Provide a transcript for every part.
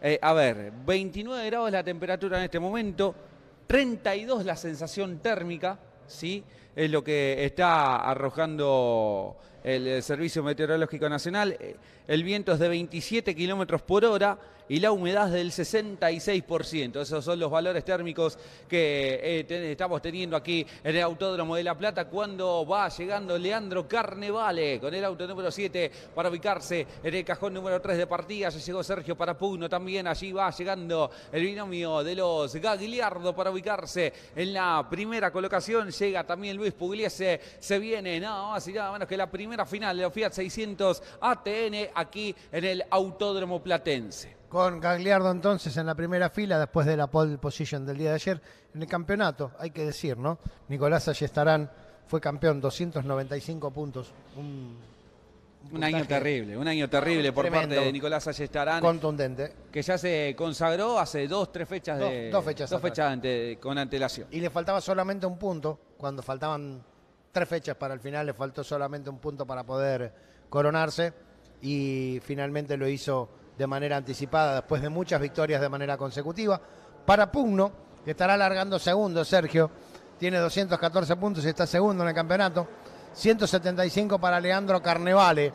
Eh, a ver, 29 grados la temperatura en este momento, 32 la sensación térmica, ¿sí? Es lo que está arrojando el Servicio Meteorológico Nacional. Eh, el viento es de 27 kilómetros por hora y la humedad del 66%. Esos son los valores térmicos que eh, estamos teniendo aquí en el Autódromo de La Plata cuando va llegando Leandro Carnevale con el auto número 7 para ubicarse en el cajón número 3 de partida. Ya llegó Sergio Parapugno también. Allí va llegando el binomio de los Gagliardo para ubicarse en la primera colocación. Llega también Luis Pugliese. Se viene nada más y nada menos que la primera final de los Fiat 600 ATN aquí en el Autódromo Platense con Gagliardo entonces en la primera fila después de la pole position del día de ayer en el campeonato, hay que decir, ¿no? Nicolás Ayestarán fue campeón, 295 puntos. Un, año terrible, un año terrible por parte de Nicolás Ayestarán. Contundente. Que ya se consagró hace dos, tres fechas dos, de. Dos fechas. Dos fechas con antelación. Y le faltaba solamente un punto, cuando faltaban tres fechas para el final, le faltó solamente un punto para poder coronarse. Y finalmente lo hizo de manera anticipada después de muchas victorias de manera consecutiva. Para Pugno, que estará alargando segundo, Sergio, tiene 214 puntos y está segundo en el campeonato. 175 para Leandro Carnevale,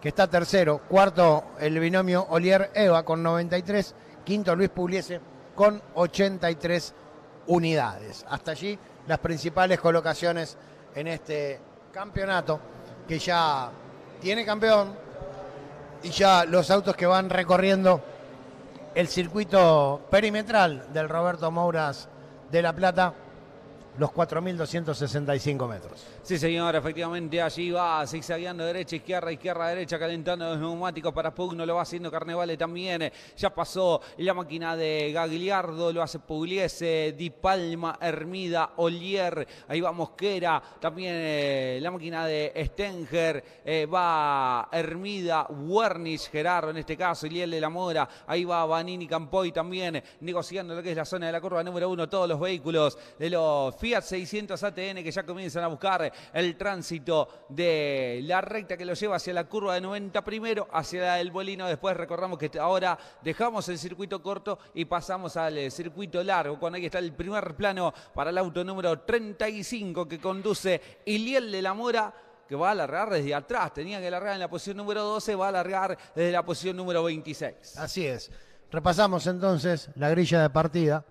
que está tercero. Cuarto, el binomio Olier-Eva con 93. Quinto, Luis Pugliese con 83 unidades. Hasta allí las principales colocaciones en este campeonato que ya tiene campeón, y ya los autos que van recorriendo el circuito perimetral del Roberto Mouras de La Plata, los 4.265 metros. Sí, señor, efectivamente allí va, zigzagueando derecha, izquierda, izquierda, derecha, calentando los neumáticos para Pugno, lo va haciendo Carnevale también. Ya pasó la máquina de Gagliardo, lo hace Pugliese, Di Palma, Hermida, Olier, ahí va Mosquera, también eh, la máquina de Stenger, eh, va Hermida, Wernich, Gerardo en este caso, Iliel de la Mora, ahí va Vanini Campoy también, negociando lo que es la zona de la curva número uno, todos los vehículos de los Fiat 600 ATN que ya comienzan a buscar el tránsito de la recta que lo lleva hacia la curva de 90 primero, hacia el Bolino, después recordamos que ahora dejamos el circuito corto y pasamos al eh, circuito largo, cuando ahí está el primer plano para el auto número 35 que conduce Iliel de la Mora que va a alargar desde atrás, tenía que alargar en la posición número 12, va a alargar desde la posición número 26. Así es. Repasamos entonces la grilla de partida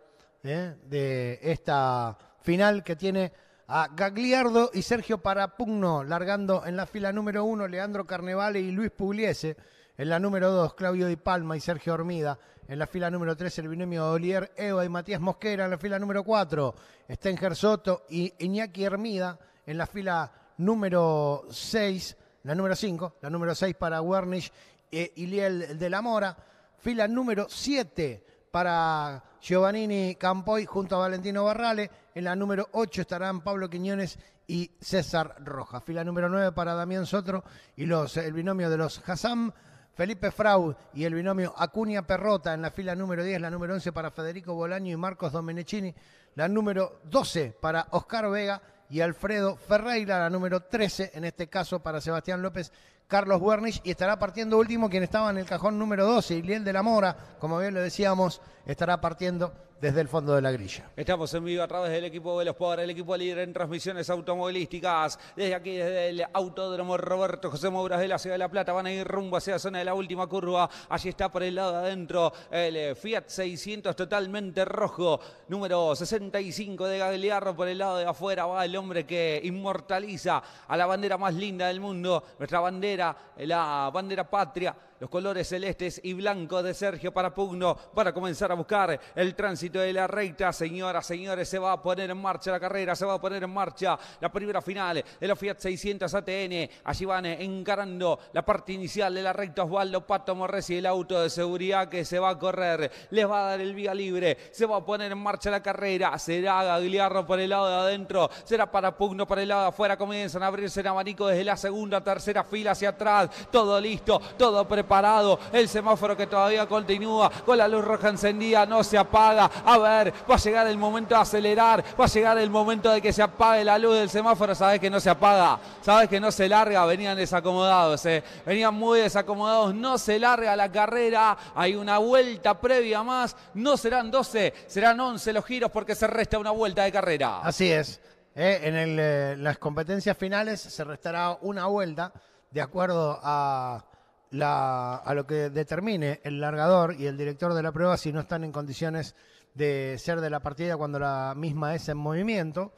eh, de esta final que tiene a Gagliardo y Sergio Parapugno, largando en la fila número uno Leandro Carnevale y Luis Pugliese. En la número dos, Claudio Di Palma y Sergio Hormida. En la fila número tres, el binomio Olier, Eva y Matías Mosquera. En la fila número está Stenger Soto y Iñaki Hermida. En la fila número seis, la número cinco, la número seis para Wernish y e Liel de la Mora. Fila número siete para Giovannini Campoy junto a Valentino Barrale. En la número 8 estarán Pablo Quiñones y César Rojas. Fila número 9 para Damián Sotro y los, el binomio de los Hassam. Felipe Fraud y el binomio Acuña Perrota en la fila número 10, la número 11 para Federico Bolaño y Marcos Domenechini, la número 12 para Oscar Vega y Alfredo Ferreira, la número 13 en este caso para Sebastián López, Carlos Wernich y estará partiendo último quien estaba en el cajón número 12, Iliel de la Mora, como bien lo decíamos, estará partiendo desde el fondo de la grilla. Estamos en vivo a través del equipo de los Power, el equipo líder en transmisiones automovilísticas. Desde aquí, desde el Autódromo Roberto José Mouras de la Ciudad de La Plata, van a ir rumbo hacia la zona de la última curva. Allí está por el lado de adentro el eh, Fiat 600 totalmente rojo, número 65 de Gagliarro, Por el lado de afuera va el hombre que inmortaliza a la bandera más linda del mundo, nuestra bandera la bandera patria los colores celestes y blancos de Sergio Parapugno para comenzar a buscar el tránsito de la recta. Señoras, señores, se va a poner en marcha la carrera, se va a poner en marcha la primera final de la Fiat 600 ATN. Allí van encarando la parte inicial de la recta Osvaldo Pato Morresi, el auto de seguridad que se va a correr. Les va a dar el vía libre, se va a poner en marcha la carrera. Será Gagliarro por el lado de adentro, será para Pugno por el lado de afuera. Comienzan a abrirse en abanico desde la segunda, tercera fila hacia atrás. Todo listo, todo preparado parado. El semáforo que todavía continúa con la luz roja encendida, no se apaga. A ver, va a llegar el momento de acelerar, va a llegar el momento de que se apague la luz del semáforo. Sabes que no se apaga, sabes que no se larga. Venían desacomodados, eh. venían muy desacomodados. No se larga la carrera, hay una vuelta previa más. No serán 12, serán 11 los giros porque se resta una vuelta de carrera. Así es. Eh. en eh, las competencias finales se restará una vuelta de acuerdo a la, a lo que determine el largador y el director de la prueba si no están en condiciones de ser de la partida cuando la misma es en movimiento.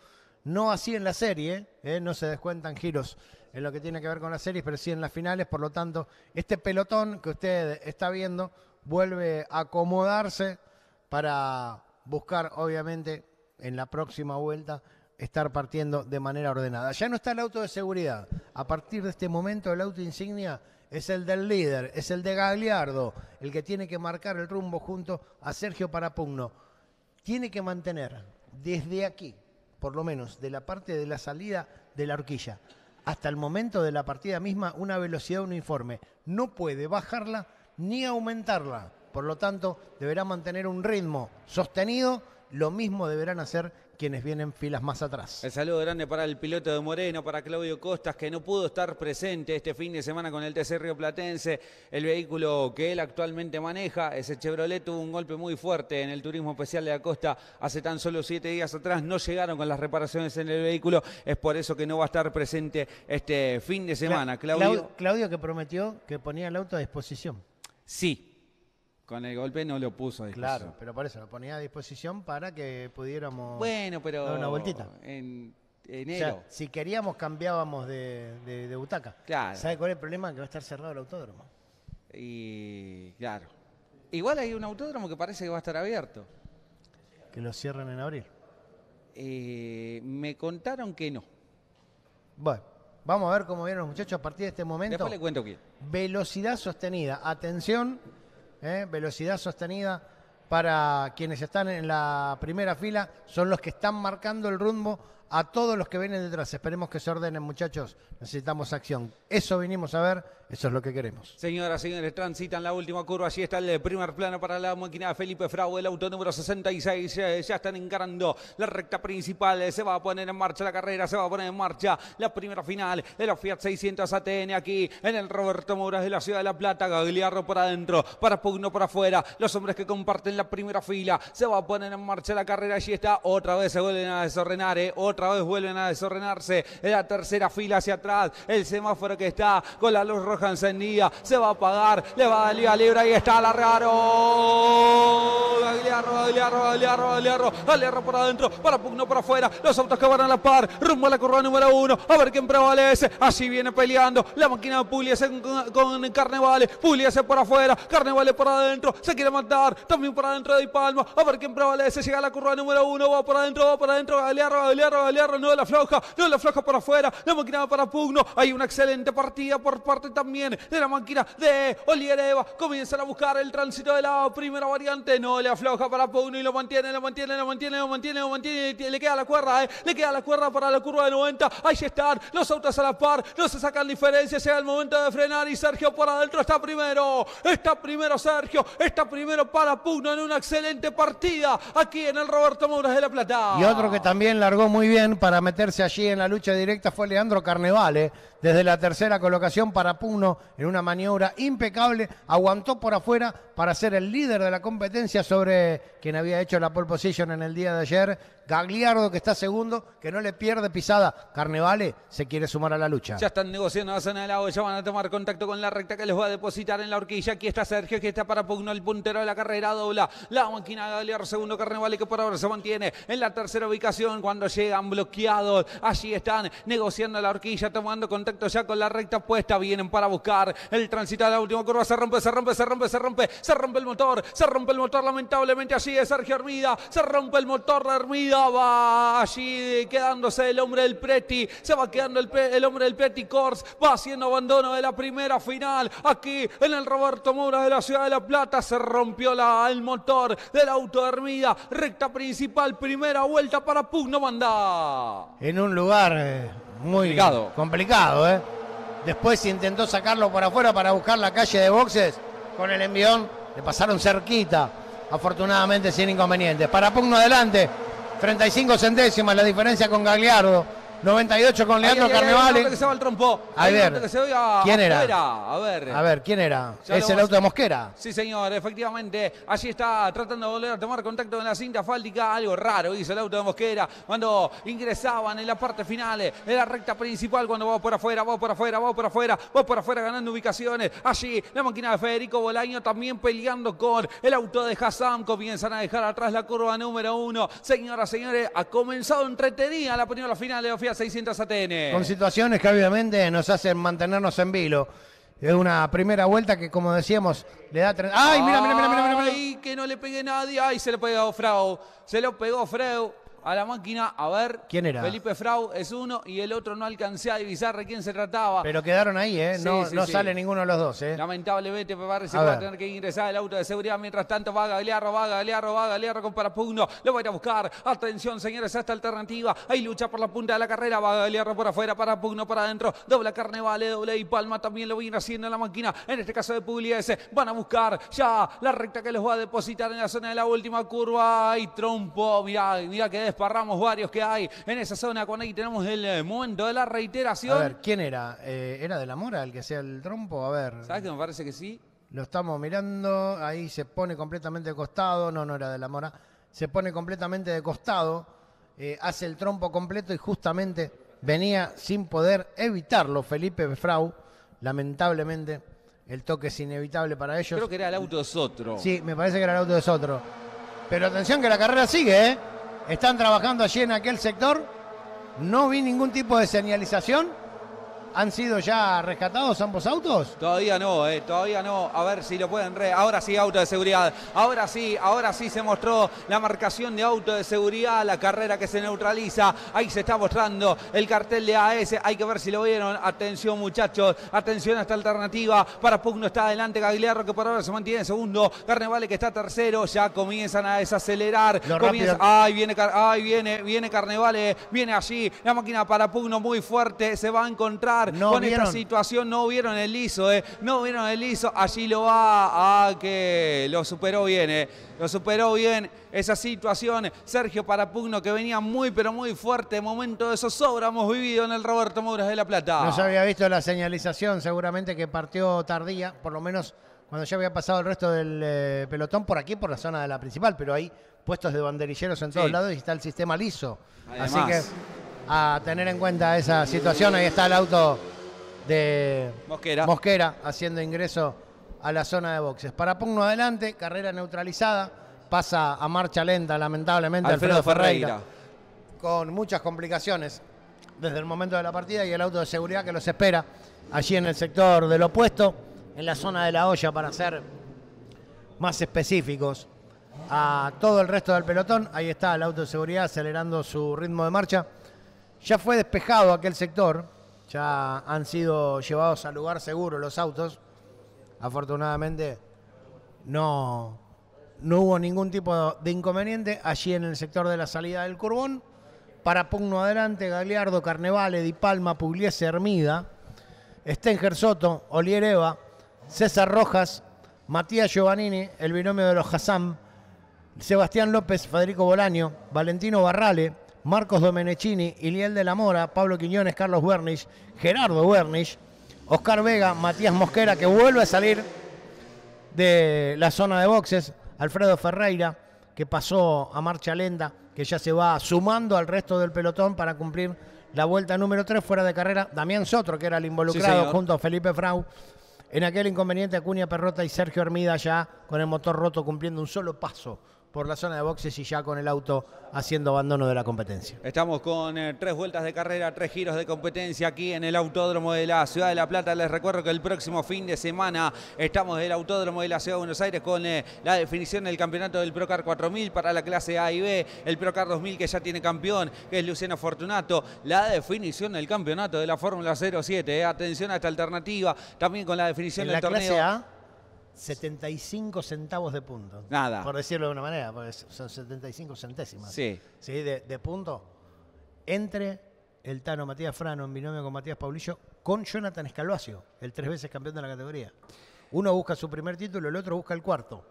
No así en la serie, ¿eh? no se descuentan giros en lo que tiene que ver con la serie, pero sí en las finales. Por lo tanto, este pelotón que usted está viendo vuelve a acomodarse para buscar, obviamente, en la próxima vuelta estar partiendo de manera ordenada. Ya no está el auto de seguridad. A partir de este momento, el auto insignia es el del líder, es el de Gagliardo, el que tiene que marcar el rumbo junto a Sergio Parapugno. Tiene que mantener desde aquí, por lo menos de la parte de la salida de la horquilla, hasta el momento de la partida misma, una velocidad uniforme. No puede bajarla ni aumentarla. Por lo tanto, deberá mantener un ritmo sostenido. Lo mismo deberán hacer quienes vienen filas más atrás. El saludo grande para el piloto de Moreno, para Claudio Costas, que no pudo estar presente este fin de semana con el TC Río Platense. El vehículo que él actualmente maneja, ese Chevrolet, tuvo un golpe muy fuerte en el turismo especial de la costa hace tan solo siete días atrás. No llegaron con las reparaciones en el vehículo, es por eso que no va a estar presente este fin de semana. Claudio, Claudio que prometió que ponía el auto a disposición. Sí, con el golpe no lo puso a disposición. Claro, pero por eso lo ponía a disposición para que pudiéramos bueno, pero dar una vueltita. En enero. O sea, si queríamos cambiábamos de, butaca. Claro. ¿Sabe cuál es el problema? Que va a estar cerrado el autódromo. Y claro. Igual hay un autódromo que parece que va a estar abierto. Que lo cierran en abril. Eh, me contaron que no. Bueno, vamos a ver cómo vieron los muchachos a partir de este momento. Después le cuento quién. Velocidad sostenida. Atención ¿eh? velocidad sostenida para quienes están en la primera fila, son los que están marcando el rumbo a todos los que vienen detrás. Esperemos que se ordenen, muchachos. Necesitamos acción. Eso vinimos a ver, eso es lo que queremos. Señoras, señores, transitan la última curva. Allí está el primer plano para la máquina Felipe Frau, el auto número 66. Eh, ya están encarando la recta principal. Se va a poner en marcha la carrera, se va a poner en marcha la primera final de la Fiat 600 ATN aquí en el Roberto Mouras de la Ciudad de la Plata. Gagliarro para adentro, para Pugno para afuera. Los hombres que comparten la primera fila se va a poner en marcha la carrera. Allí está, otra vez se vuelven a desordenar otra vez vuelven a desordenarse. En la tercera fila hacia atrás, el semáforo que está con la luz roja encendida, se va a apagar, le va a dar liga libre, ahí está Largaro. Gagliarro, Gagliarro, Gagliarro, Gagliarro, Gagliarro por adentro, para Pugno para afuera, los autos que van a la par, rumbo a la curva número uno, a ver quién prevalece, así viene peleando, la máquina de Pugliese con, con Carnevale, Pugliese para afuera, Carnevale por adentro, se quiere matar, también para adentro de Palma, a ver quién prevalece, llega a la curva número uno, va para adentro, va por adentro, Gagliarro, Gagliarro, no de la floja, no de la floja para afuera, la máquina para Pugno. Hay una excelente partida por parte también de la máquina de Oliereva. Comienzan a buscar el tránsito de la primera variante, no le afloja para Pugno y lo mantiene, lo mantiene, lo mantiene, lo mantiene, lo mantiene. Le queda la cuerda, eh. le queda la cuerda para la curva de 90. Ahí están los autos a la par, no se sacan diferencias. Llega el momento de frenar y Sergio por adentro está primero. Está primero Sergio, está primero para Pugno en una excelente partida aquí en el Roberto Mouras de la Plata. Y otro que también largó muy bien para meterse allí en la lucha directa fue Leandro Carnevale, desde la tercera colocación para Pugno en una maniobra impecable. Aguantó por afuera para ser el líder de la competencia sobre quien había hecho la pole position en el día de ayer. Gagliardo, que está segundo, que no le pierde pisada. Carnevale se quiere sumar a la lucha. Ya están negociando la zona del agua, ya van a tomar contacto con la recta que les va a depositar en la horquilla. Aquí está Sergio, que está para Pugno, el puntero de la carrera dobla. La máquina Gagliardo, segundo Carnevale, que por ahora se mantiene en la tercera ubicación. Cuando llegan bloqueados, allí están negociando la horquilla, tomando contacto ya con la recta puesta. Vienen para buscar el tránsito de la última curva. Se rompe, se rompe, se rompe, se rompe. Se rompe el motor, se rompe el motor. Lamentablemente allí de Sergio Hermida. Se rompe el motor de Hermida. Va allí quedándose el hombre del Preti. Se va quedando el, hombre del Preti Cors. Va haciendo abandono de la primera final. Aquí en el Roberto Moura de la Ciudad de La Plata se rompió la, el motor del auto de Hermida. Recta principal, primera vuelta para Pugno Banda. En un lugar eh, muy complicado. complicado ¿eh? Después intentó sacarlo por afuera para buscar la calle de boxes con el envión. Le pasaron cerquita, afortunadamente sin inconvenientes. Para Pugno adelante, 35 centésimas la diferencia con Gagliardo. 98 con Leandro ahí, Carnevale. que se A ver, ¿quién era? A ver. A ver, ¿quién era? es el auto de Mosquera. Sí, señor, efectivamente. Allí está tratando de volver a tomar contacto con la cinta fáltica. Algo raro hizo el auto de Mosquera cuando ingresaban en la parte final en la recta principal. Cuando va por afuera, va por afuera, va por afuera, va por afuera ganando ubicaciones. Allí la máquina de Federico Bolaño también peleando con el auto de Hassan. Comienzan a dejar atrás la curva número uno. Señoras, señores, ha comenzado entretenida la primera final de oficial 600 ATN. Con situaciones que obviamente nos hacen mantenernos en vilo. Es una primera vuelta que, como decíamos, le da... ¡Ay, mira, mira, mira, ¡Ay, que no le pegue nadie! ¡Ay, se lo pegó Frau! ¡Se lo pegó Frau! a la máquina a ver. ¿Quién era? Felipe Frau es uno y el otro no alcancé a divisar de quién se trataba. Pero quedaron ahí, ¿eh? no, no sale ninguno de los dos, ¿eh? Lamentablemente, parece va a tener que ingresar el auto de seguridad. Mientras tanto, vaga Galearro, va Galearro, va Galearro con para Pugno. Lo va a ir a buscar. Atención, señores, a esta alternativa. Hay lucha por la punta de la carrera. Va Galearro por afuera, para Pugno, para adentro. Dobla Carnevale, doble y Palma también lo ir haciendo en la máquina. En este caso de Pugliese. Van a buscar ya la recta que los va a depositar en la zona de la última curva. Y trompo, mira que desparramos varios que hay en esa zona con ahí tenemos el eh, momento de la reiteración. A ver, ¿quién era? Eh, ¿Era de la Mora el que hacía el trompo? A ver. ¿Sabes que me parece que sí? Lo estamos mirando, ahí se pone completamente de costado, no, no era de la Mora, se pone completamente de costado, eh, hace el trompo completo y justamente venía sin poder evitarlo Felipe Befrau, lamentablemente el toque es inevitable para ellos. Creo que era el auto de Sotro. Sí, me parece que era el auto de Sotro. Pero atención que la carrera sigue, ¿eh? Están trabajando allí en aquel sector. No vi ningún tipo de señalización. ¿Han sido ya rescatados ambos autos? Todavía no, eh, todavía no. A ver si lo pueden re. Ahora sí, auto de seguridad. Ahora sí, ahora sí se mostró la marcación de auto de seguridad, la carrera que se neutraliza. Ahí se está mostrando el cartel de AS. Hay que ver si lo vieron. Atención, muchachos. Atención a esta alternativa. Para Pugno está adelante Gagliarro, que por ahora se mantiene en segundo. Carnevale que está tercero. Ya comienzan a desacelerar. Ahí viene, viene, viene Carnevale. Viene allí. La máquina para Pugno muy fuerte. Se va a encontrar con esta situación, no vieron el liso, eh. no vieron el liso, allí lo va a que lo superó bien, eh. lo superó bien esa situación. Sergio Parapugno que venía muy pero muy fuerte, momento de zozobra hemos vivido en el Roberto Mouras de La Plata. No se había visto la señalización, seguramente que partió tardía, por lo menos cuando ya había pasado el resto del eh, pelotón por aquí, por la zona de la principal, pero hay puestos de banderilleros en todos lados y está el sistema liso. Así que a tener en cuenta esa situación. Ahí está el auto de Mosquera, haciendo ingreso a la zona de boxes. Para Pugno adelante, carrera neutralizada, pasa a marcha lenta, lamentablemente, Alfredo, Ferreira, con muchas complicaciones desde el momento de la partida y el auto de seguridad que los espera allí en el sector del opuesto, en la zona de la olla, para ser más específicos. A todo el resto del pelotón, ahí está el auto de seguridad acelerando su ritmo de marcha ya fue despejado aquel sector, ya han sido llevados al lugar seguro los autos. Afortunadamente no, no hubo ningún tipo de inconveniente allí en el sector de la salida del Curbón. Para Pugno Adelante, Gagliardo, Carnevale, Di Palma, Pugliese, Hermida, Stenger Soto, Oliereva, César Rojas, Matías Giovannini, el binomio de los Hassan, Sebastián López, Federico Bolaño, Valentino Barrale, Marcos Domenechini, Iliel de la Mora, Pablo Quiñones, Carlos Wernich, Gerardo Wernich, Oscar Vega, Matías Mosquera, que vuelve a salir de la zona de boxes, Alfredo Ferreira, que pasó a marcha lenta, que ya se va sumando al resto del pelotón para cumplir la vuelta número 3 fuera de carrera. Damián Sotro, que era el involucrado junto a Felipe Frau. En aquel inconveniente, Acuña Perrota y Sergio Hermida ya con el motor roto cumpliendo un solo paso por la zona de boxes y ya con el auto haciendo abandono de la competencia. Estamos con eh, tres vueltas de carrera, tres giros de competencia aquí en el Autódromo de la Ciudad de La Plata. Les recuerdo que el próximo fin de semana estamos del Autódromo de la Ciudad de Buenos Aires con eh, la definición del campeonato del Procar 4000 para la clase A y B, el Procar 2000 que ya tiene campeón, que es Luciano Fortunato, la definición del campeonato de la Fórmula 07. Eh, atención a esta alternativa, también con la definición del la torneo. 75 centavos de punto. Nada. Por decirlo de una manera, porque son 75 centésimas. Sí. ¿sí? De, de punto. Entre el Tano Matías Frano en binomio con Matías Paulillo con Jonathan Escalvacio, el tres veces campeón de la categoría. Uno busca su primer título, el otro busca el cuarto.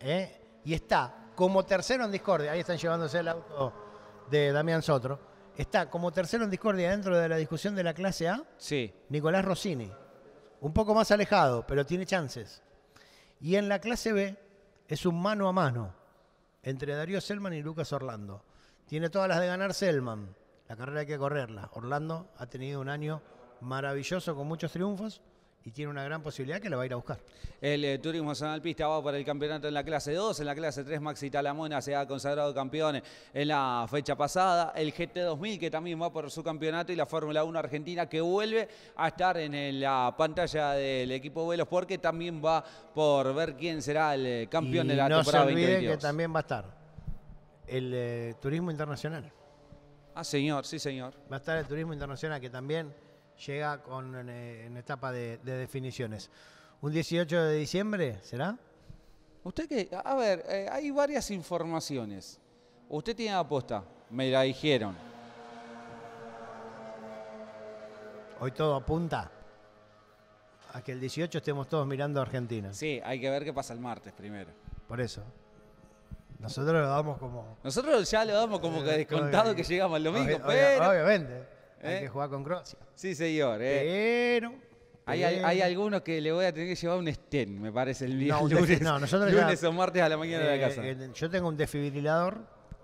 ¿Eh? Y está como tercero en discordia. Ahí están llevándose el auto de Damián Sotro. Está como tercero en discordia dentro de la discusión de la clase A. Sí. Nicolás Rossini un poco más alejado, pero tiene chances. Y en la clase B es un mano a mano entre Darío Selman y Lucas Orlando. Tiene todas las de ganar Selman. La carrera hay que correrla. Orlando ha tenido un año maravilloso con muchos triunfos y tiene una gran posibilidad que lo va a ir a buscar. El eh, Turismo Nacional Pista va por el campeonato en la clase 2, en la clase 3 Maxi Talamona se ha consagrado campeón en la fecha pasada, el GT2000 que también va por su campeonato y la Fórmula 1 Argentina que vuelve a estar en la pantalla del equipo Vuelos. porque también va por ver quién será el eh, campeón de la no se olvide que también va a estar el eh, Turismo Internacional. Ah, señor, sí, señor. Va a estar el Turismo Internacional que también llega con, en etapa de, definiciones. ¿Un 18 de diciembre será? Usted que, a ver, eh, hay varias informaciones. Usted tiene apuesta. aposta, me la dijeron. Hoy todo apunta a que el 18 estemos todos mirando a Argentina. Sí, hay que ver qué pasa el martes primero. Por eso. Nosotros lo damos como. Nosotros ya lo damos como que eh, descontado que llegamos el domingo, pero. Obviamente. Hay ¿Eh? que jugar con Croacia. Sí, señor. Eh. Pero, Hay, algunos que le voy a tener que llevar un estén, me parece, el no, lunes, no, lunes o martes a la mañana de la eh, casa. yo tengo un desfibrilador.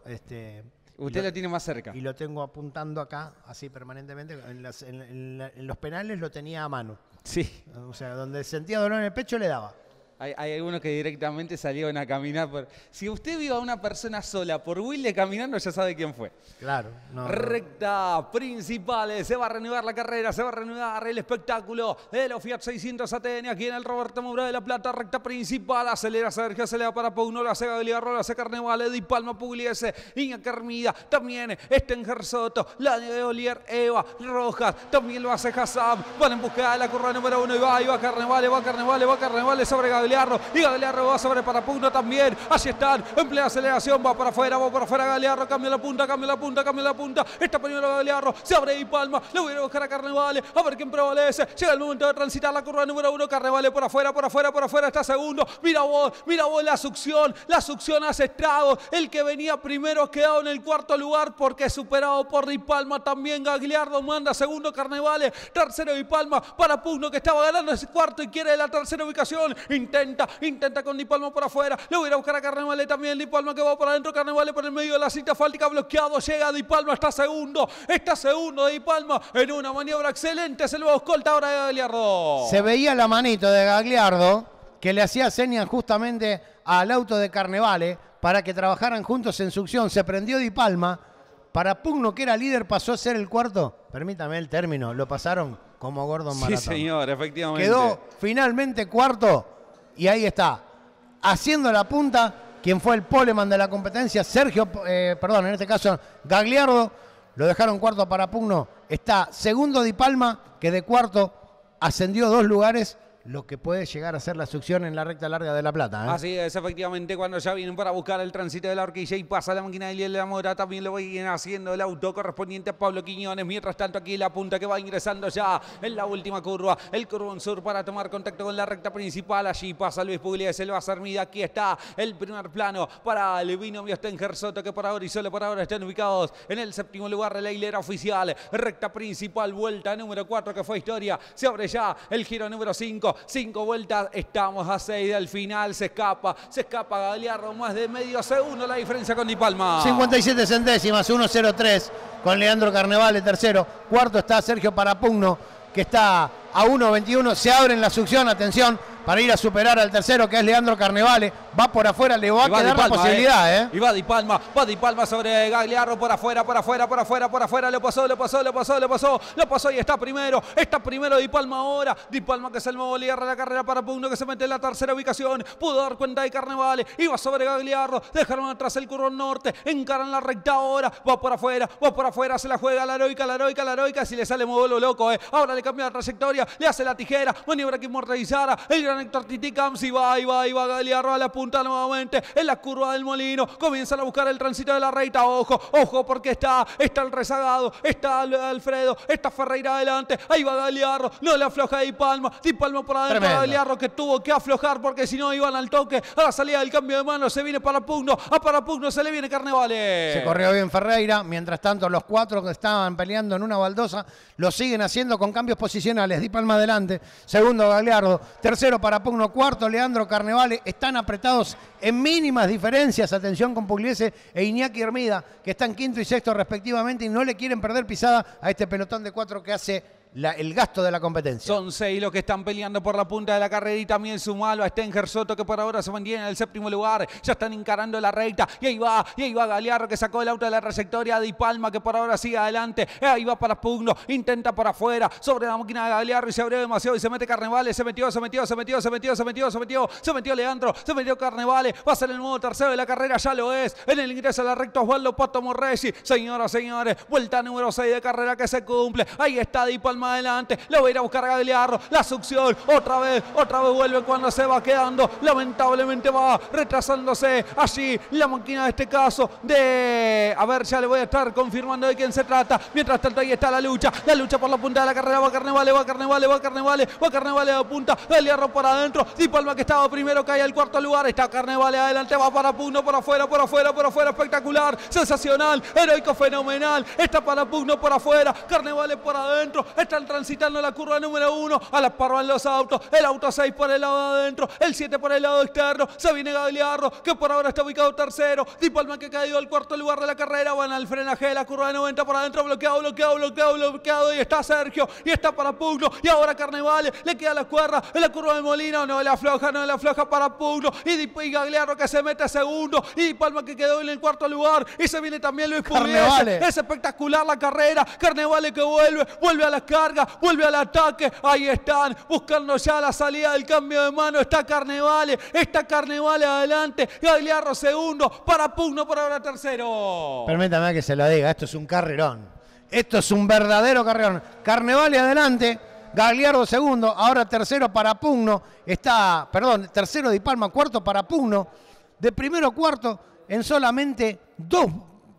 Este, Usted lo, tiene más cerca. Y lo tengo apuntando acá, así permanentemente. En, las, en los penales lo tenía a mano. Sí. O sea, donde sentía dolor en el pecho le daba. Hay, algunos que directamente salieron a caminar. Si usted vio a una persona sola por Wilde caminando, ya sabe quién fue. Claro. Recta principal. Eh, se va a reanudar la carrera, se va a reanudar el espectáculo de los Fiat 600 ATN aquí en el Roberto Moura de la Plata. Recta principal. Acelera Sergio, acelera para Paunola, Bolívar lo hace Carneval, Eddie Palma, Pugliese, Iña Carmida. También Stenger este Soto, la de Olier, Eva, Rojas. También lo hace Hassan. Van en busca de la curva número uno y va, y va Carnevale, va Carnevale, va Carnevale sobre Gabriel. Galearro, y Galearro va sobre para Pugno también. Así están, emplea aceleración, va para afuera, va para afuera Galearro cambia la punta, cambia la punta, cambia la punta. Está poniendo Galearro, se abre y palma, le voy a buscar a Carnevale, a ver quién prevalece. Llega el momento de transitar la curva número uno, Carnevale por afuera, por afuera, por afuera, está segundo. Mira vos, mira vos la succión, la succión hace estado. El que venía primero ha quedado en el cuarto lugar porque superado por Di Palma también Gagliardo manda segundo Carnevale, tercero Di Palma para Pugno que estaba ganando ese cuarto y quiere la tercera ubicación intenta, intenta con Di Palma por afuera, le voy a buscar a Carnevale también, Di Palma que va por adentro, Carnevale por el medio de la cinta fáltica bloqueado, llega Di Palma, está segundo, está segundo Di Palma, en una maniobra excelente, se lo escolta ahora de Gagliardo. Se veía la manito de Gagliardo, que le hacía señas justamente al auto de Carnevale, para que trabajaran juntos en succión, se prendió Di Palma, para Pugno, que era líder, pasó a ser el cuarto. Permítame el término, lo pasaron como Gordon Maratón. Sí, señor, efectivamente. Quedó finalmente cuarto y ahí está, haciendo la punta, quien fue el poleman de la competencia, Sergio, eh, perdón, en este caso Gagliardo, lo dejaron cuarto para Pugno. Está segundo Di Palma, que de cuarto ascendió dos lugares lo que puede llegar a ser la succión en la recta larga de La Plata. ¿eh? Así es, efectivamente, cuando ya vienen para buscar el tránsito de la horquilla y pasa la máquina de de la Mora, también lo viene haciendo el auto correspondiente a Pablo Quiñones. Mientras tanto, aquí la punta que va ingresando ya en la última curva, el Curbón Sur para tomar contacto con la recta principal. Allí pasa Luis Pugliese, el Sarmida. Aquí está el primer plano para el binomio en Soto, que por ahora y solo por ahora están ubicados en el séptimo lugar de la hilera oficial. Recta principal, vuelta número 4, que fue historia. Se abre ya el giro número 5. Cinco vueltas, estamos a seis del final, se escapa, se escapa Galiardo, más de medio segundo la diferencia con Di Palma. 57 centésimas, 1-0-3 con Leandro Carnevale, tercero, cuarto está Sergio Parapugno, que está a 1.21, se abre en la succión, atención, para ir a superar al tercero, que es Leandro Carnevale. Va por afuera, le va a quedar la posibilidad, eh. Y va Di Palma, va Di Palma sobre Gagliarro, por afuera, por afuera, por afuera, por afuera. Le pasó, le pasó, le pasó, le pasó, lo pasó y está primero. Está primero Di Palma ahora. Di Palma que es el nuevo líder de la carrera para Pugno, que se mete en la tercera ubicación. Pudo dar cuenta de Carnevale, iba sobre Gagliarro, dejaron atrás el curro norte, encaran la recta ahora, va por afuera, va por afuera, se la juega la heroica, la heroica, la heroica. Si le sale, modelo loco, eh. Ahora le cambia la trayectoria, le hace la tijera, maniobra que inmortalizara. El Héctor Titicams, si va, y va, y va, Galiarro a la punta nuevamente, en la curva del molino, comienzan a buscar el tránsito de la reita, ojo, ojo, porque está, está el rezagado, está Alfredo, está Ferreira adelante, ahí va Galiarro, no le afloja Di Palma, Di Palma por adentro, a Galiarro que tuvo que aflojar porque si no iban al toque, a la salida del cambio de mano, se viene para Pugno, a para Pugno se le viene Carnevale. Se corrió bien Ferreira, mientras tanto los cuatro que estaban peleando en una baldosa lo siguen haciendo con cambios posicionales, Di Palma adelante, segundo Galiardo, tercero para Pugno cuarto, Leandro Carnevale. Están apretados en mínimas diferencias. Atención con Pugliese e Iñaki Hermida, que están quinto y sexto respectivamente y no le quieren perder pisada a este pelotón de cuatro que hace el gasto de la competencia. Son seis los que están peleando por la punta de la carrera y también sumalo a Stenger Soto que por ahora se mantiene en el séptimo lugar. Ya están encarando la recta y ahí va, y ahí va Galearro que sacó el auto de la trayectoria de Palma que por ahora sigue adelante. Ahí va para Pugno, intenta por afuera sobre la máquina de Galearro y se abrió demasiado y se mete Carnevale. se metió, se metió, se metió, se metió, se metió, se metió, se metió Leandro, se metió Carnevale. va a ser el nuevo tercero de la carrera, ya lo es. En el ingreso a la recta Osvaldo Pato Morresi, señoras, señores, vuelta número 6 de carrera que se cumple. Ahí está Di Palma adelante. lo voy a ir a buscar Gagliarro, La succión. Otra vez. Otra vez vuelve cuando se va quedando. Lamentablemente va retrasándose. Allí la máquina de este caso de... A ver, ya le voy a estar confirmando de quién se trata. Mientras tanto ahí está la lucha. La lucha por la punta de la carrera. Va Carnevale, va Carnevale, va Carnevale. Va Carnevale de punta. Gagliarro por adentro. y Palma que estaba primero cae al cuarto lugar. Está Carnevale adelante. Va para Pugno, por afuera, por afuera, por afuera. Espectacular. Sensacional. Heroico, fenomenal. Está para Pugno por afuera. Carnevale por adentro. Está transitando la curva número uno A la par van los autos. El auto 6 por el lado de adentro. El 7 por el lado externo. Se viene Gagliardo, que por ahora está ubicado tercero. Di Palma que ha caído al cuarto lugar de la carrera. Van al frenaje de la curva de 90 por adentro. Bloqueado, bloqueado, bloqueado, bloqueado. Y está Sergio. Y está para Pugno. Y ahora Carnevale. Le queda la cuerda. En la curva de Molina No la afloja, no la afloja para Pugno. Y, Di, que se mete a segundo. Y Di Palma que quedó en el cuarto lugar. Y se viene también Luis Pugliese. Es espectacular la carrera. Carnevale que vuelve. Vuelve a la carga, vuelve al ataque, ahí están, buscando ya la salida del cambio de mano, está Carnevale, está Carnevale adelante, Gagliardo segundo, para Pugno, por ahora tercero. Permítame que se lo diga, esto es un carrerón, esto es un verdadero carrerón, Carnevale adelante. Gagliardo segundo, ahora tercero para Pugno, está, perdón, tercero de Palma, cuarto para Pugno, de primero cuarto en solamente dos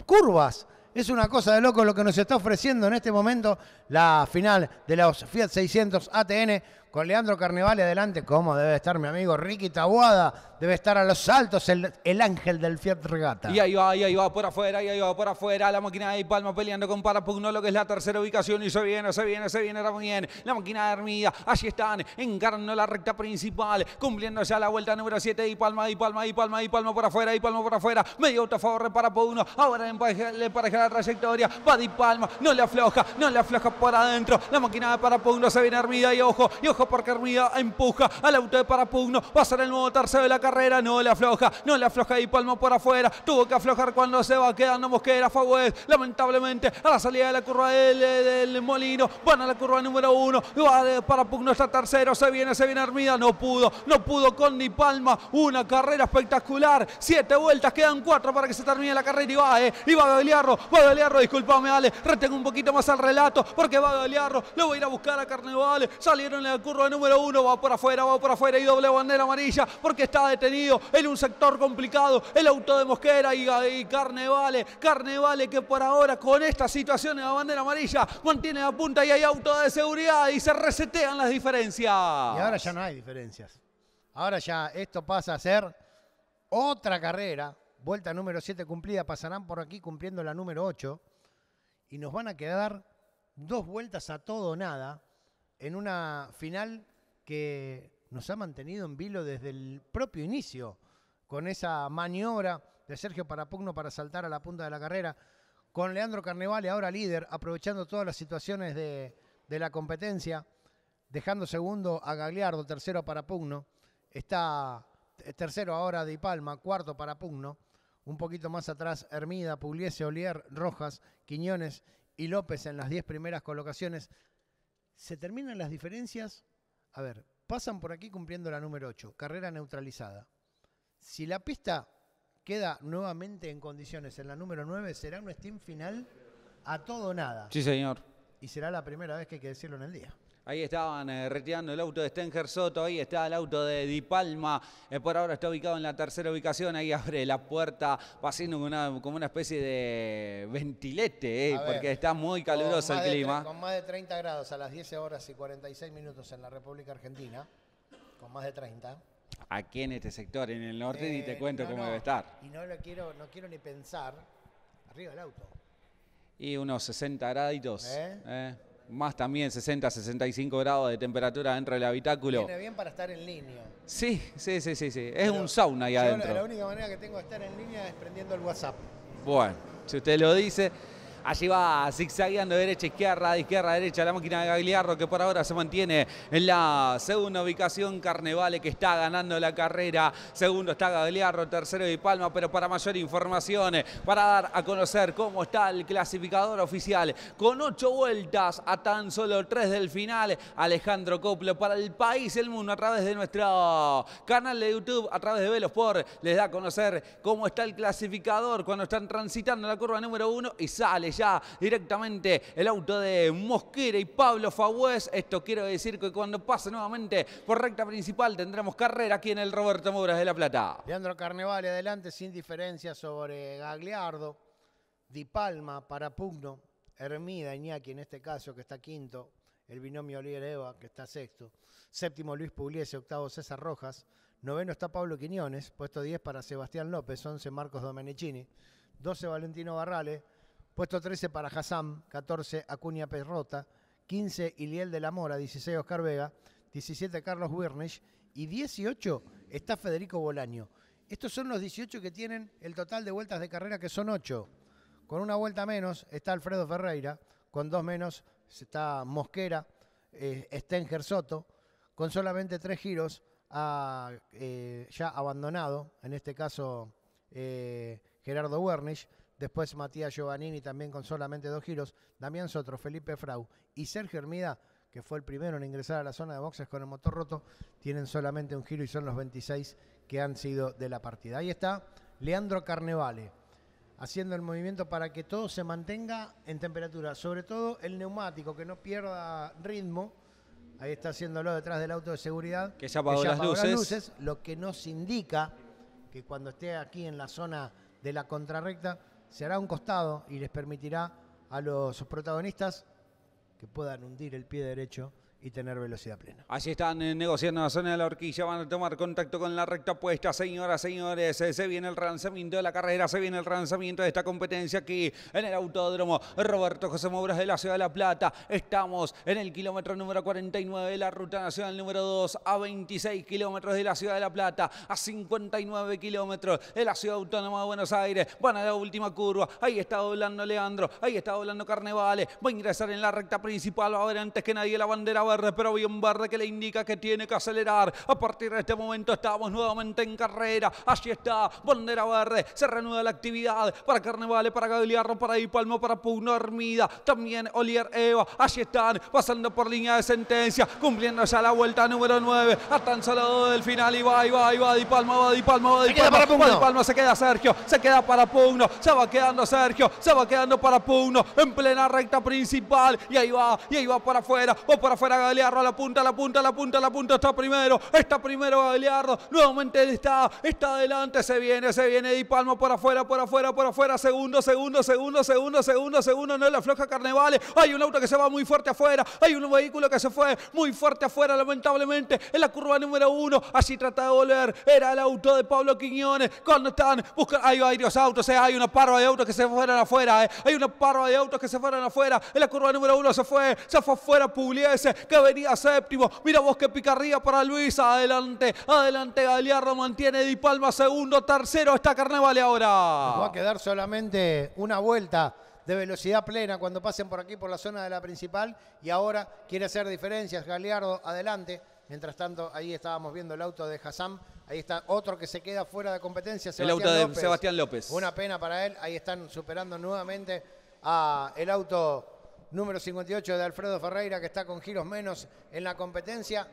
curvas. Es una cosa de loco lo que nos está ofreciendo en este momento la final de los Fiat 600 ATN con Leandro Carnevale adelante, ¿cómo debe estar mi amigo Ricky Tabuada? Debe estar a los saltos el, ángel del Fiat Regata. Y ahí va, y ahí va por afuera, y ahí va por afuera. La máquina de Palma peleando con lo que es la tercera ubicación. Y se viene, se viene, se viene bien, La máquina de Hermida, allí están, encarnó la recta principal, cumpliendo ya la vuelta número 7. Y Palma, y Palma, y Palma, y Palma por afuera, y Palma por afuera. Medio auto a favor para Pugno. Ahora le empareja la trayectoria. Va Di Palma, no le afloja, no le afloja por adentro. La máquina de Parapugno se viene Hermida, y ojo, y ojo porque Hermida empuja al auto de Parapugno. Va a ser el nuevo tercero de la carrera. No le afloja, no le afloja y Palma por afuera. Tuvo que aflojar cuando se va quedando Mosquera. Fagüez, lamentablemente, a la salida de la curva del, del Molino. Van a la curva número uno. Va Parapugno está tercero. Se viene, se viene Hermida. No pudo, no pudo con Ni Palma. Una carrera espectacular. Siete vueltas, quedan cuatro para que se termine la carrera. Y va, eh, y va Gagliarro va Gagliarro, Disculpame, Ale. Retengo un poquito más el relato porque va Gagliarro Lo voy a ir a buscar a Carnevale. Salieron la curva número uno, va por afuera, va por afuera y doble bandera amarilla porque está detenido en un sector complicado el auto de Mosquera y, y Carnevale, Carnevale que por ahora con esta situación en la bandera amarilla mantiene la punta y hay auto de seguridad y se resetean las diferencias. Y ahora ya no hay diferencias. Ahora ya esto pasa a ser otra carrera, vuelta número 7 cumplida, pasarán por aquí cumpliendo la número 8 y nos van a quedar dos vueltas a todo o nada en una final que nos ha mantenido en vilo desde el propio inicio, con esa maniobra de Sergio Parapugno para saltar a la punta de la carrera, con Leandro Carnevale ahora líder, aprovechando todas las situaciones de, la competencia, dejando segundo a Gagliardo, tercero a Pugno, está tercero ahora Di Palma, cuarto Pugno, un poquito más atrás Hermida, Pugliese, Olier, Rojas, Quiñones y López en las 10 primeras colocaciones se terminan las diferencias. A ver, pasan por aquí cumpliendo la número 8, carrera neutralizada. Si la pista queda nuevamente en condiciones en la número 9, será un Steam final a todo nada. Sí, señor. Y será la primera vez que hay que decirlo en el día. Ahí estaban eh, retirando el auto de Stenger Soto, ahí está el auto de Di Palma, eh, por ahora está ubicado en la tercera ubicación, ahí abre la puerta, va haciendo como una especie de ventilete, eh, porque está muy caluroso el clima. con más de 30 grados a las 10 horas y 46 minutos en la República Argentina, con más de 30. Aquí en este sector, en el norte, y te cuento cómo debe estar. Y no lo quiero, no quiero ni pensar arriba del auto. Y unos 60 graditos. ¿Eh? más también 60, 65 grados de temperatura dentro del habitáculo. Viene bien para estar en línea. Sí, sí, sí, sí, sí. es un sauna ahí adentro. La única manera que tengo de estar en línea es prendiendo el WhatsApp. Bueno, si usted lo dice. Allí va zigzagueando derecha, izquierda, izquierda, derecha. La máquina de Gagliarro que por ahora se mantiene en la segunda ubicación. Carnevale que está ganando la carrera. Segundo está Gagliarro, tercero y Palma. Pero para mayor información, para dar a conocer cómo está el clasificador oficial. Con ocho vueltas a tan solo tres del final. Alejandro Coplo para el país, y el mundo, a través de nuestro canal de YouTube, a través de Velosport. Les da a conocer cómo está el clasificador cuando están transitando la curva número uno y sale ya directamente el auto de Mosquera y Pablo Fagüez. Esto quiero decir que cuando pase nuevamente por recta principal tendremos carrera aquí en el Roberto Mouras de La Plata. Leandro Carnevale adelante sin diferencia sobre Gagliardo. Di Palma para Pugno. Hermida Iñaki en este caso que está quinto. El binomio Oliver Eva que está sexto. Séptimo Luis Pugliese, octavo César Rojas. Noveno está Pablo Quiñones, puesto 10 para Sebastián López, 11 Marcos Domenechini, 12 Valentino Barrales, Puesto 13 para Hassam, 14 Acuña Perrota, 15 Iliel de la Mora, 16 Oscar Vega, 17 Carlos Wiernich. y 18 está Federico Bolaño. Estos son los 18 que tienen el total de vueltas de carrera, que son 8. Con una vuelta menos está Alfredo Ferreira, con dos menos está Mosquera, eh, Stenger Soto, con solamente tres giros ha eh, ya abandonado, en este caso eh, Gerardo Wernich. Después Matías Giovannini también con solamente dos giros. Damián Sotro, Felipe Frau y Sergio Hermida, que fue el primero en ingresar a la zona de boxes con el motor roto, tienen solamente un giro y son los 26 que han sido de la partida. Ahí está Leandro Carnevale haciendo el movimiento para que todo se mantenga en temperatura, sobre todo el neumático, que no pierda ritmo. Ahí está haciéndolo detrás del auto de seguridad. Que se apagó, las luces. Lo que nos indica que cuando esté aquí en la zona de la contrarrecta se hará un costado y les permitirá a los protagonistas que puedan hundir el pie derecho y tener velocidad plena. Así están eh, negociando la zona de la horquilla, van a tomar contacto con la recta puesta, señoras, señores, eh, se viene el lanzamiento de la carrera, se viene el lanzamiento de esta competencia aquí en el Autódromo Roberto José Mobras de la Ciudad de La Plata. Estamos en el kilómetro número 49 de la Ruta Nacional número 2, a 26 kilómetros de la Ciudad de La Plata, a 59 kilómetros de la Ciudad Autónoma de Buenos Aires. Van a la última curva, ahí está doblando Leandro, ahí está doblando Carnevale, va a ingresar en la recta principal, a ver antes que nadie la bandera pero había un verde que le indica que tiene que acelerar. A partir de este momento estamos nuevamente en carrera. Allí está, bandera verde. Se renueva la actividad para Carnevale, para Gagliarro, para Ipalmo, Palmo, para Pugno Hermida. También Olier Eva. Allí están, pasando por línea de sentencia, cumpliendo ya la vuelta número 9. A tan solo del final. Y va, y va, y va. Ipalmo, Palma, va, Di va, Para Pugno. se queda Sergio, se queda para Pugno. Se va quedando Sergio, se va quedando para Pugno. En plena recta principal. Y ahí va, y ahí va para afuera. O para afuera a la punta, a la punta, a la punta, a la punta, está primero, está primero Galeardo, nuevamente está, está adelante, se viene, se viene Di Palma por afuera, por afuera, por afuera, segundo, segundo, segundo, segundo, segundo, segundo, no es la floja Carnevale, hay un auto que se va muy fuerte afuera, hay un vehículo que se fue muy fuerte afuera, lamentablemente, en la curva número uno, así trata de volver, era el auto de Pablo Quiñones, cuando están hay varios autos, eh, hay una parva de autos que se fueron afuera, eh, hay una parva de autos que se fueron afuera, en la curva número uno se fue, se fue afuera Pugliese, que venía séptimo. Mira vos que picarría para Luis. Adelante, adelante Galeardo mantiene Di Palma segundo, tercero está Carnevale ahora. va a quedar solamente una vuelta de velocidad plena cuando pasen por aquí por la zona de la principal y ahora quiere hacer diferencias Galeardo adelante. Mientras tanto, ahí estábamos viendo el auto de Hassam. Ahí está otro que se queda fuera de competencia, El auto de Sebastián López. Una pena para él. Ahí están superando nuevamente a el auto número 58 de Alfredo Ferreira, que está con giros menos en la competencia.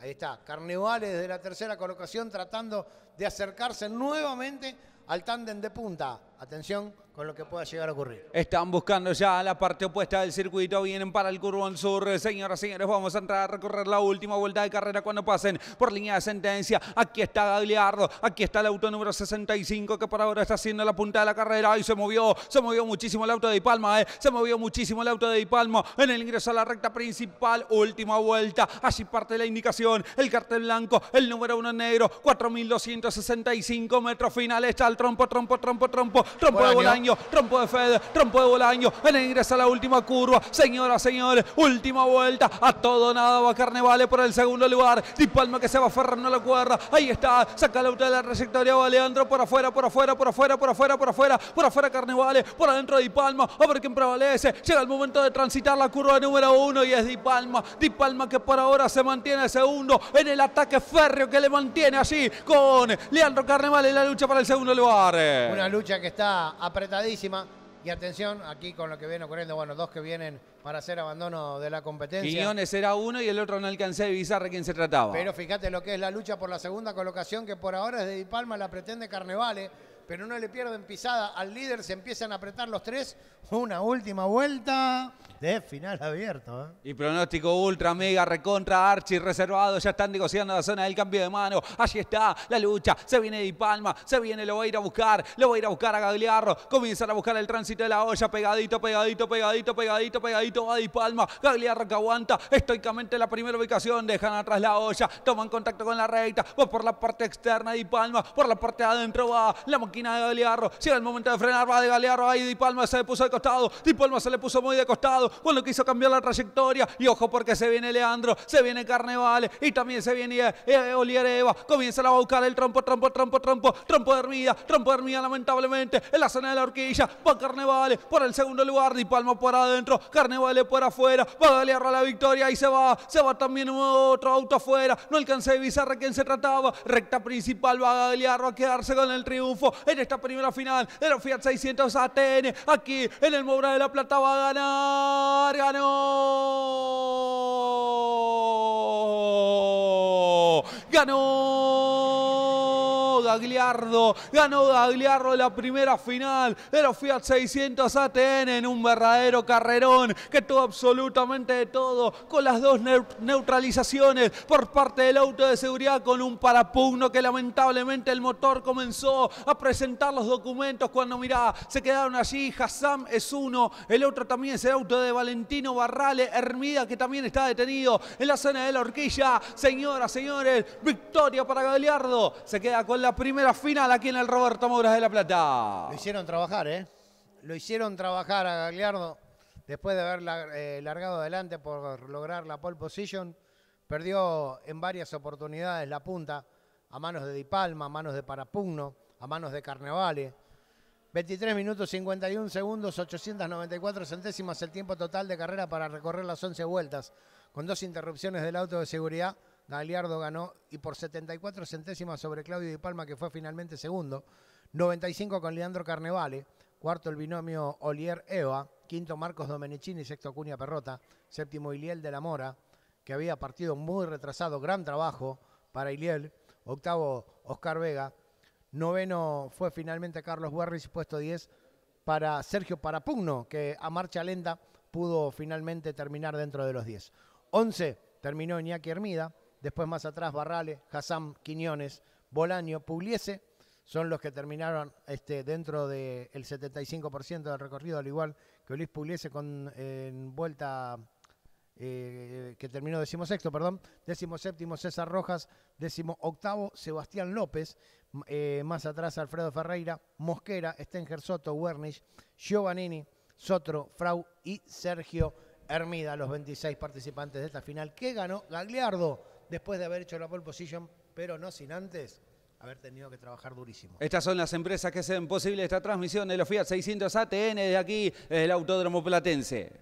Ahí está, Carnevale desde la tercera colocación tratando de acercarse nuevamente al tándem de punta. Atención con lo que pueda llegar a ocurrir. Están buscando ya la parte opuesta del circuito. Vienen para el Curbón Sur. Señoras y señores, vamos a entrar a recorrer la última vuelta de carrera cuando pasen por línea de sentencia. Aquí está Gagliardo. Aquí está el auto número 65 que por ahora está haciendo la punta de la carrera. Ahí se movió. Se movió muchísimo el auto de Di Palma. ¿eh? Se movió muchísimo el auto de Di Palma en el ingreso a la recta principal. Última vuelta. Así parte la indicación. El cartel blanco. El número uno negro. 4.265 metros final. Está el trompo, trompo, trompo, trompo trompo de Bolaño, trompo de Fede, trompo de Bolaño. En e ingresa a la última curva. señora, señores, última vuelta. A todo nada va Carnevale por el segundo lugar. Di Palma que se va aferrando a la cuerda. Ahí está. Saca la auto de la trayectoria. Va Leandro por afuera, por afuera, por afuera, por afuera, por afuera. Por afuera Carnevale, por adentro Di Palma. A ver quién prevalece. Llega el momento de transitar la curva número uno y es Di Palma. Di Palma que por ahora se mantiene segundo en el ataque férreo que le mantiene allí con Leandro Carnevale en la lucha para el segundo lugar. Una lucha que está está apretadísima. Y atención, aquí con lo que viene ocurriendo, bueno, dos que vienen para hacer abandono de la competencia. Quiñones era uno y el otro no alcancé a avisar de quién se trataba. Pero fíjate lo que es la lucha por la segunda colocación, que por ahora es de Di Palma, la pretende Carnevale, pero no le pierden pisada al líder, se empiezan a apretar los tres. Una última vuelta. De final abierto. ¿eh? Y pronóstico ultra, mega, recontra, archi, reservado. Ya están negociando la zona del cambio de mano. Allí está la lucha. Se viene Di Palma. Se viene, lo va a ir a buscar. Lo va a ir a buscar a Gagliarro. Comienzan a buscar el tránsito de la olla. Pegadito, pegadito, pegadito, pegadito, pegadito. Va Di Palma. Gagliarro que aguanta. Estoicamente la primera ubicación. Dejan atrás la olla. Toman contacto con la recta. Va por la parte externa Di Palma. Por la parte de adentro va la máquina de Gagliarro. era el momento de frenar. Va de Gagliarro. Ahí Di Palma se le puso de costado. Di Palma se le puso muy de costado. Bueno, cuando quiso cambiar la trayectoria. Y ojo porque se viene Leandro, se viene Carnevale y también se viene eh, Comienza la buscar el trompo, trompo, trompo, trompo, trompo de Hermida, trompo de Hermida lamentablemente en la zona de la horquilla. Va Carnevale por el segundo lugar, Di Palma por adentro, Carnevale por afuera, va Galearro a la victoria y se va, se va también otro auto afuera. No alcancé a avisar a quién se trataba. Recta principal va Galearro a quedarse con el triunfo en esta primera final de la Fiat 600 ATN. Aquí en el Mobra de la Plata va a ganar ganó. Ganó. Gagliardo, ganó Gagliardo la primera final de los Fiat 600 ATN en un verdadero carrerón que tuvo absolutamente de todo con las dos neutralizaciones por parte del auto de seguridad con un parapugno que lamentablemente el motor comenzó a presentar los documentos cuando mirá, se quedaron allí, Hassam es uno, el otro también es el auto de Valentino Barrale, Hermida que también está detenido en la zona de la horquilla, señoras, señores, victoria para Gagliardo, se queda con la primera final aquí en el Roberto Mouras de La Plata. Lo hicieron trabajar, ¿eh? Lo hicieron trabajar a Gagliardo después de haber eh, largado adelante por lograr la pole position. Perdió en varias oportunidades la punta a manos de Di Palma, a manos de Parapugno, a manos de Carnevale. 23 minutos 51 segundos, 894 centésimas el tiempo total de carrera para recorrer las 11 vueltas, con dos interrupciones del auto de seguridad Galiardo ganó y por 74 centésimas sobre Claudio Di Palma, que fue finalmente segundo. 95 con Leandro Carnevale. Cuarto el binomio Olier-Eva. Quinto Marcos y sexto Acuña Perrota. Séptimo Iliel de la Mora, que había partido muy retrasado. Gran trabajo para Iliel. Octavo Oscar Vega. Noveno fue finalmente Carlos Buerris, puesto 10 para Sergio Parapugno, que a marcha lenta pudo finalmente terminar dentro de los 10. 11 terminó Iñaki Hermida, después más atrás Barrales, Hassan Quiñones, Bolaño, Pugliese, son los que terminaron este, dentro del 75% del recorrido, al igual que Luis Pugliese con en vuelta eh, que terminó decimosexto, perdón, décimo séptimo César Rojas, décimo octavo Sebastián López, eh, más atrás Alfredo Ferreira, Mosquera, Stenger Soto, Wernich, Giovannini, Sotro, Frau y Sergio Hermida, los 26 participantes de esta final que ganó Gagliardo después de haber hecho la pole position, pero no sin antes haber tenido que trabajar durísimo. Estas son las empresas que hacen posible esta transmisión de los Fiat 600 ATN de aquí, del Autódromo Platense.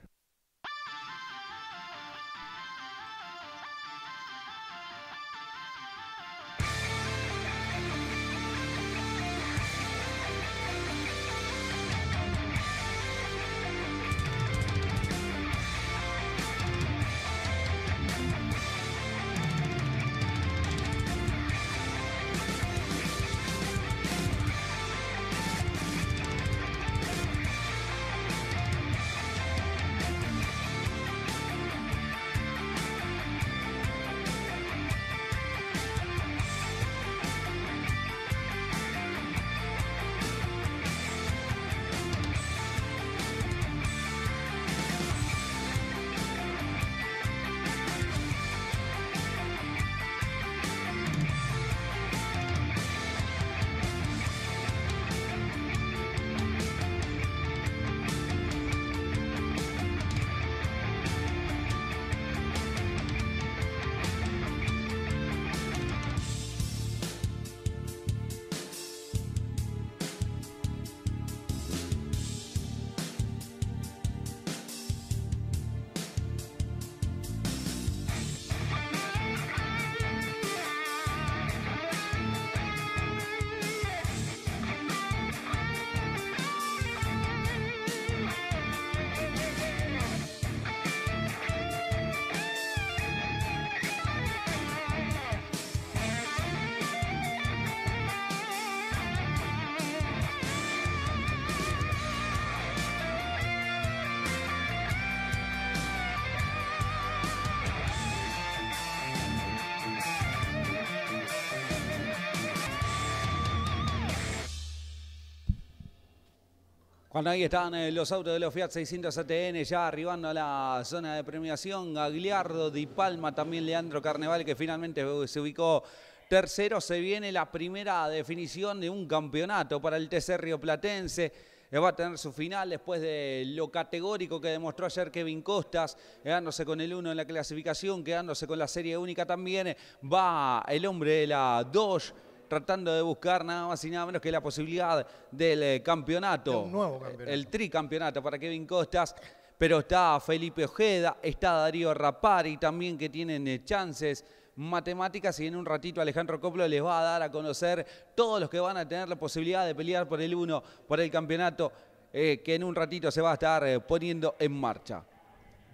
Cuando ahí están eh, los autos de los Fiat 600 ATN ya arribando a la zona de premiación. Agliardo, Di Palma, también Leandro Carneval que finalmente eh, se ubicó tercero. Se viene la primera definición de un campeonato para el TC Río Platense. Eh, va a tener su final después de lo categórico que demostró ayer Kevin Costas, quedándose con el uno en la clasificación, quedándose con la serie única también. Va el hombre de la 2 tratando de buscar nada más y nada menos que la posibilidad del eh, campeonato. el nuevo campeonato. El tricampeonato para Kevin Costas. Pero está Felipe Ojeda, está Darío Rapari también que tienen eh, chances matemáticas y en un ratito Alejandro Coplo les va a dar a conocer todos los que van a tener la posibilidad de pelear por el 1, por el campeonato eh, que en un ratito se va a estar poniendo en marcha.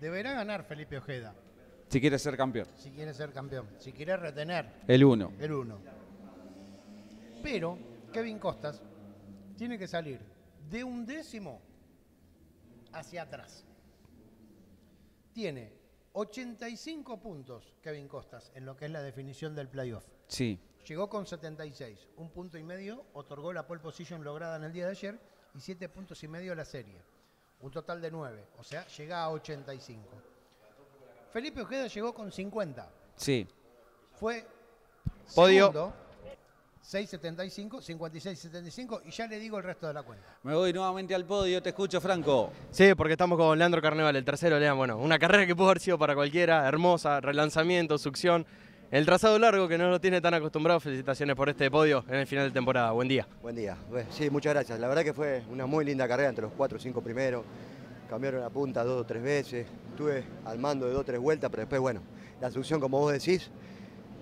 Deberá ganar Felipe Ojeda. Si quiere ser campeón. Si quiere ser campeón. Si quiere retener. El 1. El 1. Pero Kevin Costas tiene que salir de un décimo hacia atrás. Tiene 85 puntos Kevin Costas en lo que es la definición del playoff. Sí. Llegó con 76, un punto y medio, otorgó la pole position lograda en el día de ayer y 7 puntos y medio a la serie. Un total de 9, o sea, llega a 85. Felipe Ojeda llegó con 50. Sí. Fue Podio. Segundo, 675, 5675 y ya le digo el resto de la cuenta. Me voy nuevamente al podio, te escucho Franco. Sí, porque estamos con Leandro Carneval, el tercero, Leandro. bueno, una carrera que pudo haber sido para cualquiera, hermosa, relanzamiento, succión. El trazado largo que no lo tiene tan acostumbrado, felicitaciones por este podio en el final de temporada. Buen día. Buen día. Sí, muchas gracias. La verdad que fue una muy linda carrera entre los 4 o cinco primeros. Cambiaron la punta dos o tres veces. Estuve al mando de dos o tres vueltas, pero después, bueno, la succión, como vos decís,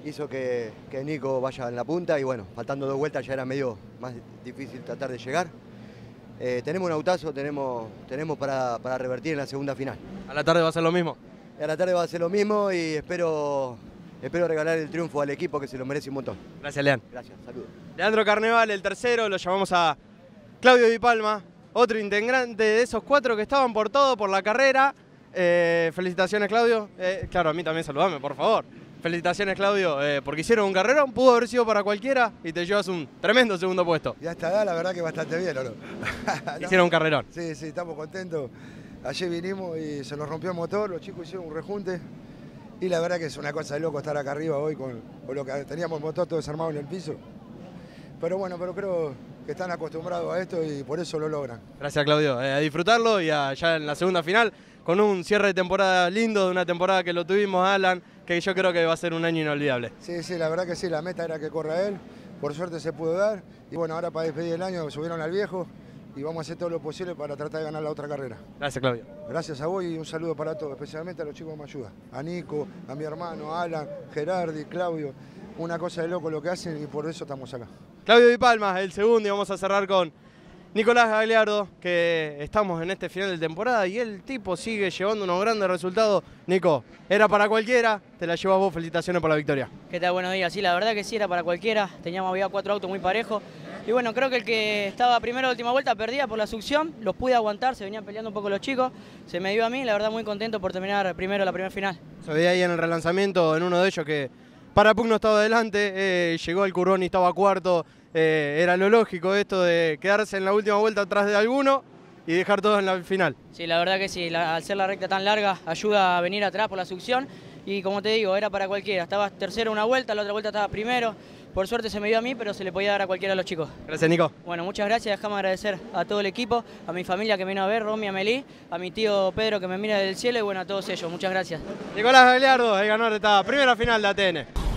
hizo que, Nico vaya en la punta y bueno, faltando dos vueltas ya era medio más difícil tratar de llegar. Eh, tenemos un autazo, tenemos, tenemos para, revertir en la segunda final. ¿A la tarde va a ser lo mismo? A la tarde va a ser lo mismo y espero, espero regalar el triunfo al equipo que se lo merece un montón. Gracias, Leandro. Gracias, saludos. Leandro Carneval, el tercero, lo llamamos a Claudio Di Palma, otro integrante de esos cuatro que estaban por todo, por la carrera. Eh, felicitaciones, Claudio. Eh, claro, a mí también saludame, por favor. Felicitaciones, Claudio, eh, porque hicieron un carrerón, pudo haber sido para cualquiera y te llevas un tremendo segundo puesto. Ya está, la verdad que bastante bien, ¿o hicieron un carrerón. Sí, sí, estamos contentos. Ayer vinimos y se nos rompió el motor, los chicos hicieron un rejunte. Y la verdad que es una cosa de loco estar acá arriba hoy con, lo que teníamos el motor todo desarmado en el piso. Pero bueno, pero creo que están acostumbrados a esto y por eso lo logran. Gracias Claudio, eh, a disfrutarlo y allá ya en la segunda final con un cierre de temporada lindo, de una temporada que lo tuvimos Alan, que yo creo que va a ser un año inolvidable. Sí, sí, la verdad que sí, la meta era que corra él, por suerte se pudo dar, y bueno, ahora para despedir el año subieron al viejo, y vamos a hacer todo lo posible para tratar de ganar la otra carrera. Gracias, Claudio. Gracias a vos y un saludo para todos, especialmente a los chicos que me ayudan. A Nico, a mi hermano, a Alan, Gerardi, Claudio. Una cosa de loco lo que hacen y por eso estamos acá. Claudio Di Palma, el segundo, y vamos a cerrar con Nicolás Gagliardo, que estamos en este final de temporada y el tipo sigue llevando unos grandes resultados. Nico, era para cualquiera, te la llevas vos, felicitaciones por la victoria. ¿Qué tal? Buenos días. Sí, la verdad que sí, era para cualquiera. Teníamos había cuatro autos muy parejos. Y bueno, creo que el que estaba primero la última vuelta perdía por la succión, los pude aguantar, se venían peleando un poco los chicos, se me dio a mí, la verdad muy contento por terminar primero la primera final. Se veía ahí en el relanzamiento, en uno de ellos que para pugno estaba adelante, eh, llegó el Curón y estaba cuarto, eh, era lo lógico esto de quedarse en la última vuelta atrás de alguno y dejar todos en la final. Sí, la verdad que sí, al ser la recta tan larga ayuda a venir atrás por la succión y como te digo, era para cualquiera. Estaba tercero una vuelta, la otra vuelta estaba primero. Por suerte se me dio a mí, pero se le podía dar a cualquiera de los chicos. Gracias, Nico. Bueno, muchas gracias. Déjame agradecer a todo el equipo, a mi familia que vino a ver, Romy, a Melí, a mi tío Pedro que me mira del cielo y bueno, a todos ellos. Muchas gracias. Nicolás Beliardo, el ganador de esta primera final de Atene.